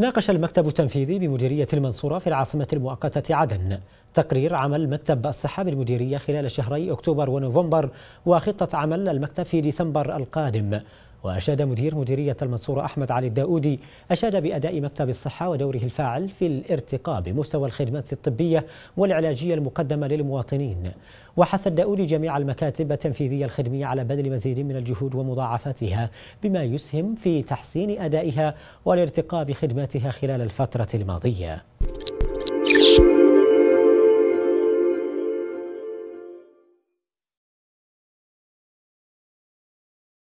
ناقش المكتب التنفيذي بمديرية المنصورة في العاصمة المؤقتة عدن تقرير عمل مكتب الصحة بالمديرية خلال شهري أكتوبر ونوفمبر وخطة عمل المكتب في ديسمبر القادم وأشاد مدير مديرية المنصورة أحمد علي الداودي أشاد بأداء مكتب الصحة ودوره الفاعل في الارتقاء بمستوى الخدمات الطبية والعلاجية المقدمة للمواطنين وحث الداودي جميع المكاتب التنفيذية الخدمية على بذل مزيد من الجهود ومضاعفاتها بما يسهم في تحسين أدائها والارتقاء بخدماتها خلال الفترة الماضية